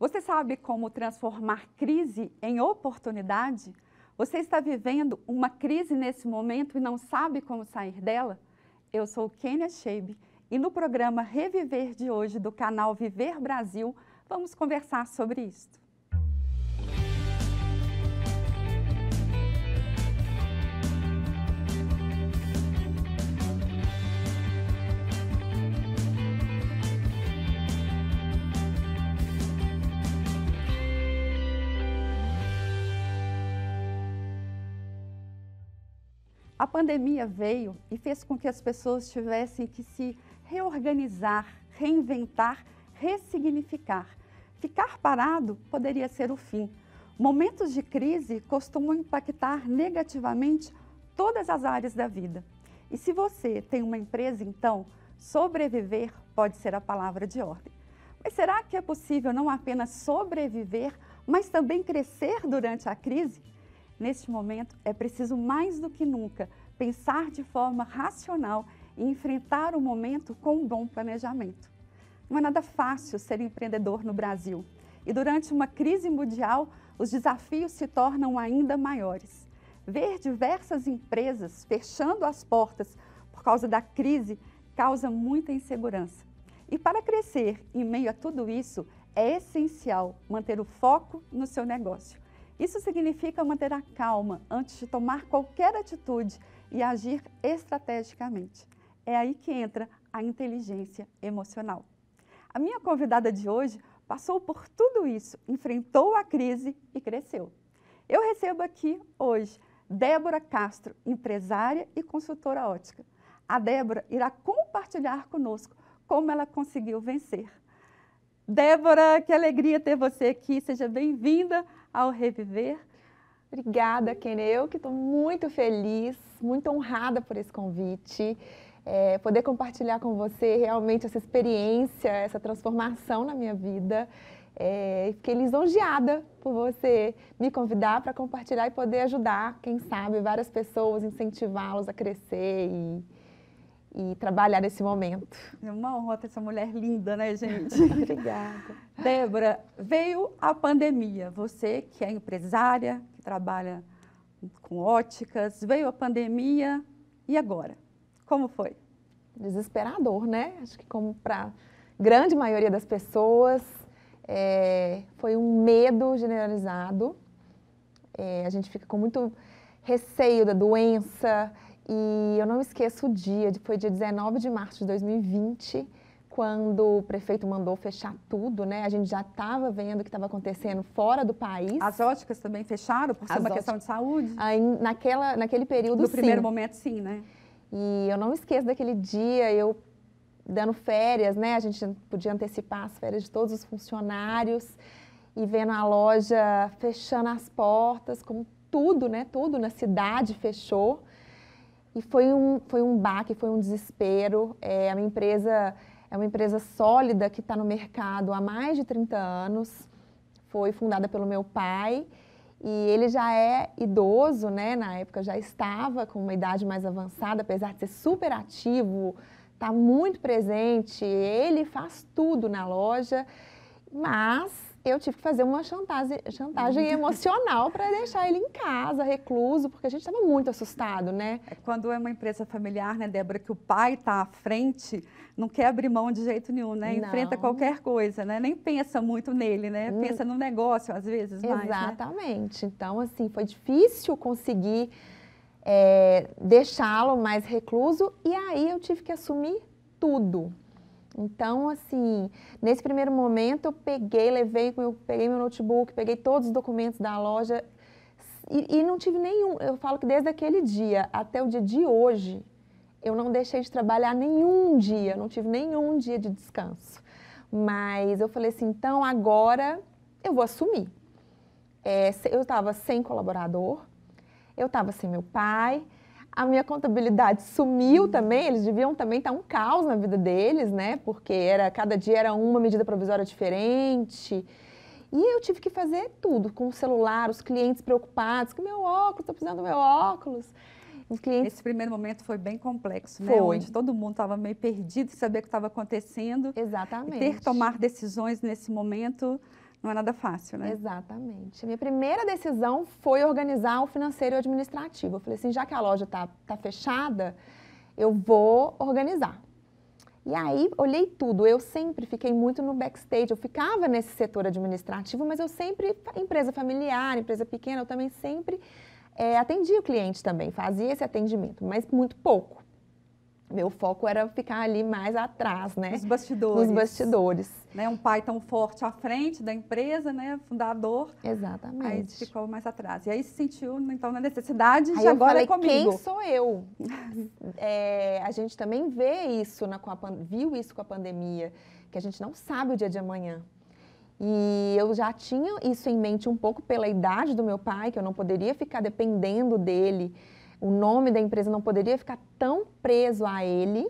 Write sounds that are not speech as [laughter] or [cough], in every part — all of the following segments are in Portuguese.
Você sabe como transformar crise em oportunidade? Você está vivendo uma crise nesse momento e não sabe como sair dela? Eu sou Kenia Shebe e no programa Reviver de hoje do canal Viver Brasil, vamos conversar sobre isso. A pandemia veio e fez com que as pessoas tivessem que se reorganizar, reinventar, ressignificar. Ficar parado poderia ser o fim. Momentos de crise costumam impactar negativamente todas as áreas da vida. E se você tem uma empresa, então, sobreviver pode ser a palavra de ordem. Mas será que é possível não apenas sobreviver, mas também crescer durante a crise? Neste momento, é preciso mais do que nunca pensar de forma racional e enfrentar o momento com um bom planejamento. Não é nada fácil ser empreendedor no Brasil. E durante uma crise mundial, os desafios se tornam ainda maiores. Ver diversas empresas fechando as portas por causa da crise causa muita insegurança. E para crescer em meio a tudo isso, é essencial manter o foco no seu negócio. Isso significa manter a calma antes de tomar qualquer atitude e agir estrategicamente. É aí que entra a inteligência emocional. A minha convidada de hoje passou por tudo isso, enfrentou a crise e cresceu. Eu recebo aqui hoje Débora Castro, empresária e consultora ótica. A Débora irá compartilhar conosco como ela conseguiu vencer. Débora, que alegria ter você aqui. Seja bem-vinda ao Reviver. Obrigada, Kene. Eu que estou muito feliz, muito honrada por esse convite. É, poder compartilhar com você realmente essa experiência, essa transformação na minha vida. É, fiquei lisonjeada por você me convidar para compartilhar e poder ajudar, quem sabe, várias pessoas, incentivá-los a crescer e e trabalhar esse momento. É uma honra ter essa mulher linda, né, gente? [laughs] Obrigada. Débora, veio a pandemia. Você que é empresária, que trabalha com óticas, veio a pandemia e agora? Como foi? Desesperador, né? Acho que como para grande maioria das pessoas, é, foi um medo generalizado. É, a gente fica com muito receio da doença, e eu não esqueço o dia, foi dia 19 de março de 2020, quando o prefeito mandou fechar tudo, né? A gente já estava vendo o que estava acontecendo fora do país. As óticas também fecharam por ser As uma óticas. questão de saúde? Aí, naquela, naquele período, No sim. primeiro momento, sim, né? E eu não esqueço daquele dia, eu dando férias, né? A gente podia antecipar as férias de todos os funcionários e vendo a loja fechando as portas, como tudo, né? Tudo na cidade fechou. E foi um, foi um baque, foi um desespero. É, é uma empresa, é uma empresa sólida que está no mercado há mais de 30 anos. Foi fundada pelo meu pai e ele já é idoso, né? Na época já estava com uma idade mais avançada, apesar de ser super ativo, está muito presente. Ele faz tudo na loja, mas eu tive que fazer uma chantagem, chantagem uhum. emocional para deixar ele em casa, recluso, porque a gente estava muito assustado, né? É, quando é uma empresa familiar, né, Débora, que o pai está à frente, não quer abrir mão de jeito nenhum, né? Não. Enfrenta qualquer coisa, né? Nem pensa muito nele, né? Hum. Pensa no negócio, às vezes, mais, né? Exatamente. Né? Então, assim, foi difícil conseguir é, deixá-lo mais recluso e aí eu tive que assumir tudo. Então, assim, nesse primeiro momento eu peguei, levei, eu peguei meu notebook, peguei todos os documentos da loja e, e não tive nenhum. Eu falo que desde aquele dia até o dia de hoje, eu não deixei de trabalhar nenhum dia, não tive nenhum dia de descanso. Mas eu falei assim, então agora eu vou assumir. É, eu estava sem colaborador, eu estava sem meu pai, a minha contabilidade sumiu também, eles deviam também estar tá um caos na vida deles, né? Porque era cada dia era uma medida provisória diferente. E eu tive que fazer tudo, com o celular, os clientes preocupados, com meu óculos, estou precisando do meu óculos. Clientes... Esse primeiro momento foi bem complexo, né? Foi. Onde todo mundo estava meio perdido, saber o que estava acontecendo. Exatamente. E ter que tomar decisões nesse momento não é nada fácil, né? Exatamente. A minha primeira decisão foi organizar o financeiro e o administrativo. Eu falei assim, já que a loja tá, tá fechada, eu vou organizar. E aí, olhei tudo. Eu sempre fiquei muito no backstage. Eu ficava nesse setor administrativo, mas eu sempre, empresa familiar, empresa pequena, eu também sempre é, atendia o cliente também, fazia esse atendimento, mas muito pouco meu foco era ficar ali mais atrás, né? Nos bastidores. Nos bastidores. Né? Um pai tão forte à frente da empresa, né? Fundador. Exatamente. Aí ficou mais atrás. E aí se sentiu, então, na necessidade de agora falei, é comigo. quem sou eu? [laughs] é, a gente também vê isso, na, com a, viu isso com a pandemia, que a gente não sabe o dia de amanhã. E eu já tinha isso em mente um pouco pela idade do meu pai, que eu não poderia ficar dependendo dele o nome da empresa não poderia ficar tão preso a ele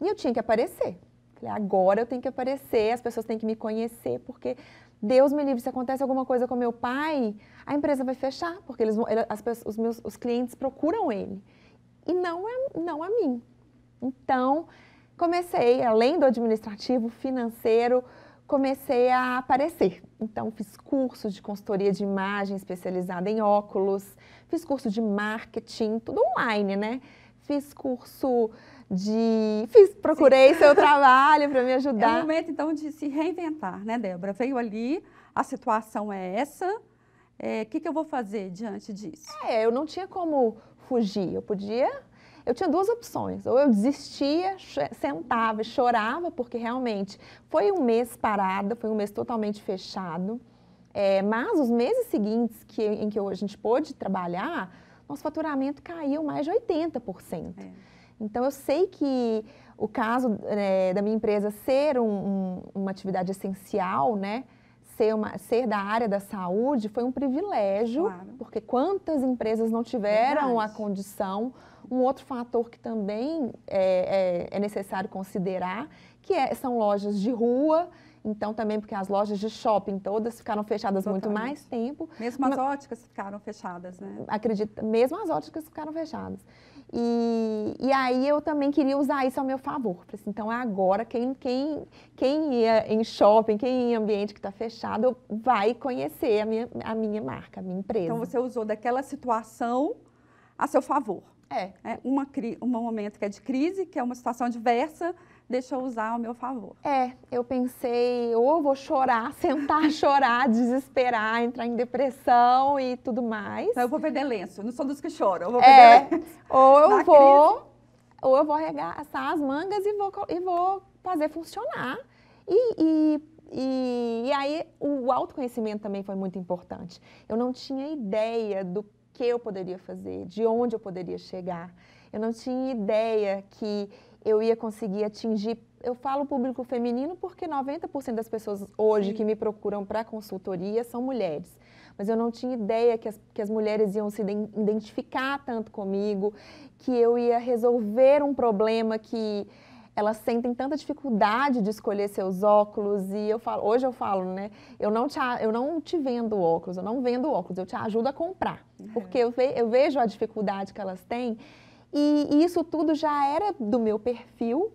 e eu tinha que aparecer. Falei, agora eu tenho que aparecer, as pessoas têm que me conhecer, porque Deus me livre, se acontece alguma coisa com meu pai, a empresa vai fechar, porque eles as, os meus os clientes procuram ele. E não é não a mim. Então, comecei, além do administrativo, financeiro, comecei a aparecer. Então, fiz curso de consultoria de imagem especializada em óculos, fiz curso de marketing, tudo online, né? Fiz curso de. Fiz, procurei Sim. [laughs] seu trabalho para me é ajudar. É o momento, então, de se reinventar, né, Débora? Veio ali, a situação é essa. O é, que, que eu vou fazer diante disso? É, eu não tinha como fugir. Eu podia eu tinha duas opções. Ou eu desistia, sentava e chorava, porque realmente foi um mês parada, foi um mês totalmente fechado. É, mas os meses seguintes que, em que a gente pôde trabalhar, nosso faturamento caiu mais de 80%. É. Então, eu sei que o caso né, da minha empresa ser um, um, uma atividade essencial, né? ser, uma, ser da área da saúde foi um privilégio, claro. porque quantas empresas não tiveram Verdade. a condição. Um outro fator que também é, é, é necessário considerar, que é, são lojas de rua, então, também porque as lojas de shopping todas ficaram fechadas muito mais tempo. Né? Mesmo as óticas ficaram fechadas, né? Acredito, mesmo as óticas ficaram fechadas. E, e aí eu também queria usar isso ao meu favor. Assim, então é agora quem, quem, quem ia em shopping, quem ia em ambiente que está fechado, vai conhecer a minha, a minha marca, a minha empresa. Então você usou daquela situação a seu favor. É. é uma, um momento que é de crise, que é uma situação adversa, deixa eu usar ao meu favor. É, eu pensei, ou vou chorar, [laughs] sentar, chorar, desesperar, entrar em depressão e tudo mais. Então eu vou perder lenço, não sou dos que choram, eu vou é, perder lenço. [laughs] Ou eu vou, crise. ou eu vou arregaçar as mangas e vou, e vou fazer funcionar. E, e, e, e aí o autoconhecimento também foi muito importante. Eu não tinha ideia do que eu poderia fazer, de onde eu poderia chegar. Eu não tinha ideia que eu ia conseguir atingir. Eu falo público feminino porque 90% das pessoas hoje Sim. que me procuram para consultoria são mulheres. Mas eu não tinha ideia que as, que as mulheres iam se identificar tanto comigo, que eu ia resolver um problema que elas sentem tanta dificuldade de escolher seus óculos e eu falo, hoje eu falo, né? Eu não te, eu não te vendo óculos, eu não vendo óculos, eu te ajudo a comprar, uhum. porque eu, ve, eu vejo a dificuldade que elas têm e, e isso tudo já era do meu perfil,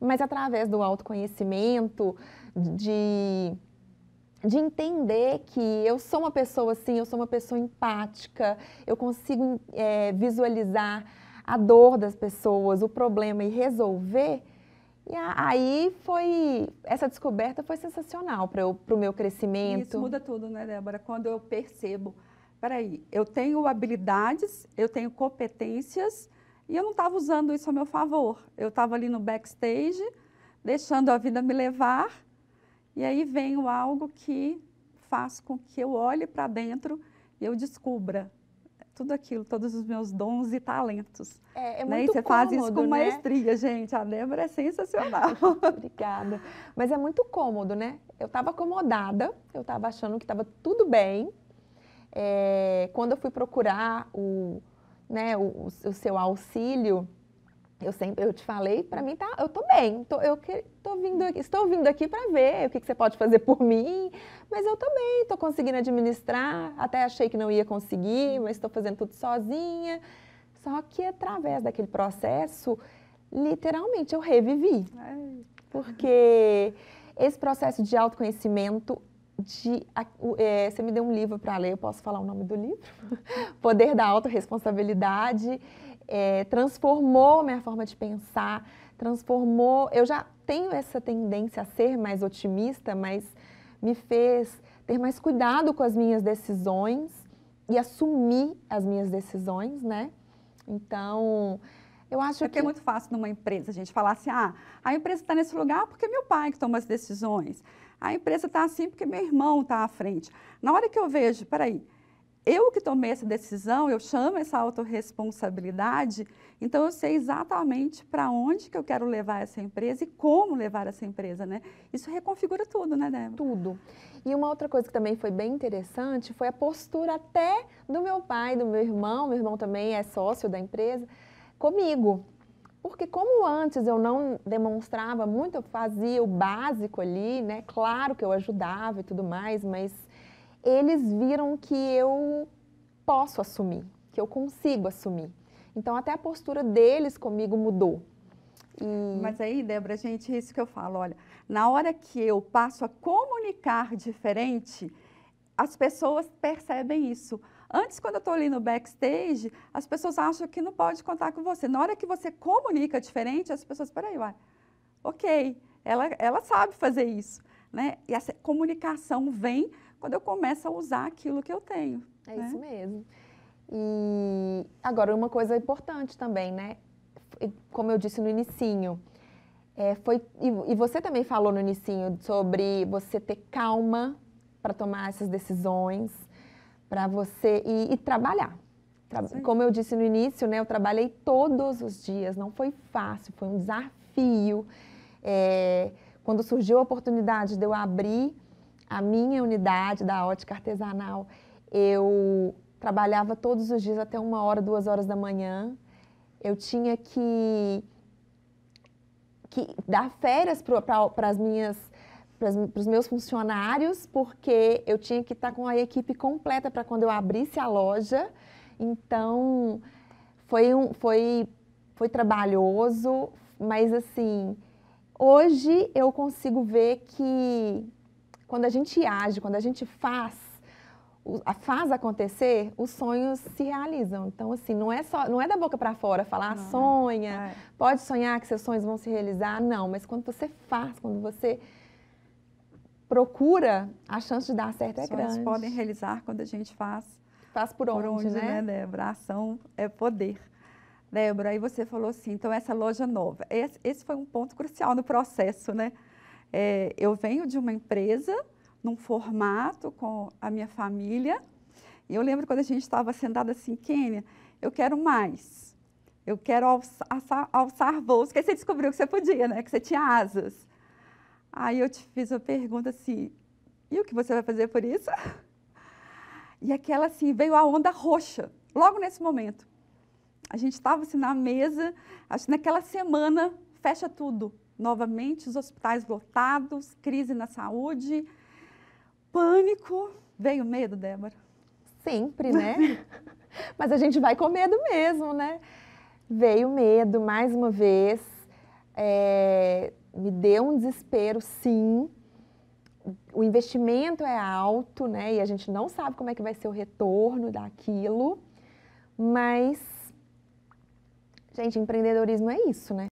mas através do autoconhecimento, de de entender que eu sou uma pessoa assim, eu sou uma pessoa empática, eu consigo é, visualizar a dor das pessoas, o problema e resolver. E aí foi. Essa descoberta foi sensacional para o meu crescimento. Isso muda tudo, né, Débora? Quando eu percebo, peraí, eu tenho habilidades, eu tenho competências, e eu não estava usando isso a meu favor. Eu estava ali no backstage, deixando a vida me levar. E aí vem algo que faz com que eu olhe para dentro e eu descubra tudo aquilo, todos os meus dons e talentos. É, é muito né? E você cômodo, faz isso com né? maestria, gente. A Débora é sensacional. [laughs] Obrigada. Mas é muito cômodo, né? Eu estava acomodada, eu estava achando que estava tudo bem. É, quando eu fui procurar o né, o, o seu auxílio, eu sempre eu te falei, para mim tá, eu tô bem, tô, eu que, tô vindo aqui, estou vindo aqui para ver o que, que, você pode fazer por [laughs] mim, mas eu tô bem, tô conseguindo administrar, até achei que não ia conseguir, mas estou fazendo tudo sozinha. Só que através daquele processo, literalmente eu revivi. Ai. Porque esse processo de autoconhecimento de. É, você me deu um livro para ler, eu posso falar o nome do livro? [laughs] Poder da Autoresponsabilidade. É, transformou minha forma de pensar, transformou. Eu já tenho essa tendência a ser mais otimista, mas me fez ter mais cuidado com as minhas decisões e assumir as minhas decisões, né? Então, eu acho porque é que... é muito fácil numa empresa a gente falar assim, ah, a empresa está nesse lugar porque é meu pai que toma as decisões a empresa está assim porque meu irmão está à frente. Na hora que eu vejo, peraí, eu que tomei essa decisão, eu chamo essa autorresponsabilidade, então eu sei exatamente para onde que eu quero levar essa empresa e como levar essa empresa, né? Isso reconfigura tudo, né, Débora? Tudo. E uma outra coisa que também foi bem interessante foi a postura até do meu pai, do meu irmão, meu irmão também é sócio da empresa, comigo. Porque como antes eu não demonstrava muito, eu fazia o básico ali, né? Claro que eu ajudava e tudo mais, mas eles viram que eu posso assumir, que eu consigo assumir. Então até a postura deles comigo mudou. E... Mas aí, Débora, gente, é isso que eu falo, olha, na hora que eu passo a comunicar diferente, as pessoas percebem isso. Antes, quando eu estou ali no backstage, as pessoas acham que não pode contar com você. Na hora que você comunica diferente, as pessoas, peraí, uai, ok, ela, ela sabe fazer isso. Né? E essa comunicação vem quando eu começo a usar aquilo que eu tenho. É né? isso mesmo. E agora uma coisa importante também, né? Como eu disse no inicinho, é, foi e, e, você também falou no inicinho sobre você ter calma para tomar essas decisões, para você e, e trabalhar. Tra Sim. Como eu disse no início, né, eu trabalhei todos os dias, não foi fácil, foi um desafio. É, quando surgiu a oportunidade de eu abrir a minha unidade da ótica artesanal, eu trabalhava todos os dias até uma hora, duas horas da manhã. Eu tinha que, que dar férias para as minhas para os meus funcionários, porque eu tinha que estar tá com a equipe completa para quando eu abrisse a loja. Então, foi, um, foi, foi trabalhoso, mas assim, hoje eu consigo ver que quando a gente age, quando a gente faz, a faz acontecer, os sonhos se realizam. Então, assim, não é só, não é da boca para fora falar ah, não, né? sonha, é. pode sonhar que seus sonhos vão se realizar, não. Mas quando você faz, quando você procura, a chance de dar certo é grande. podem realizar quando a gente faz. Faz por onde, por onde né? né, Débora? A ação é poder. Débora, aí você falou assim, então essa loja nova, esse, esse foi um ponto crucial no processo, né? É, eu venho de uma empresa, num formato com a minha família, e eu lembro quando a gente estava sentada assim, Kênia, eu quero mais, eu quero alçar, alçar voos, porque você descobriu que você podia, né? Que você tinha asas. Aí eu te fiz uma pergunta assim, e o que você vai fazer por isso? [laughs] E aquela assim, veio a onda roxa, logo nesse momento. A gente estava assim na mesa, acho que naquela semana fecha tudo. Novamente, os hospitais lotados, crise na saúde, pânico. Veio medo, Débora? Sempre, né? [laughs] Mas a gente vai com medo mesmo, né? Veio medo mais uma vez. É, me deu um desespero, sim. O investimento é alto, né? E a gente não sabe como é que vai ser o retorno daquilo. Mas, gente, empreendedorismo é isso, né?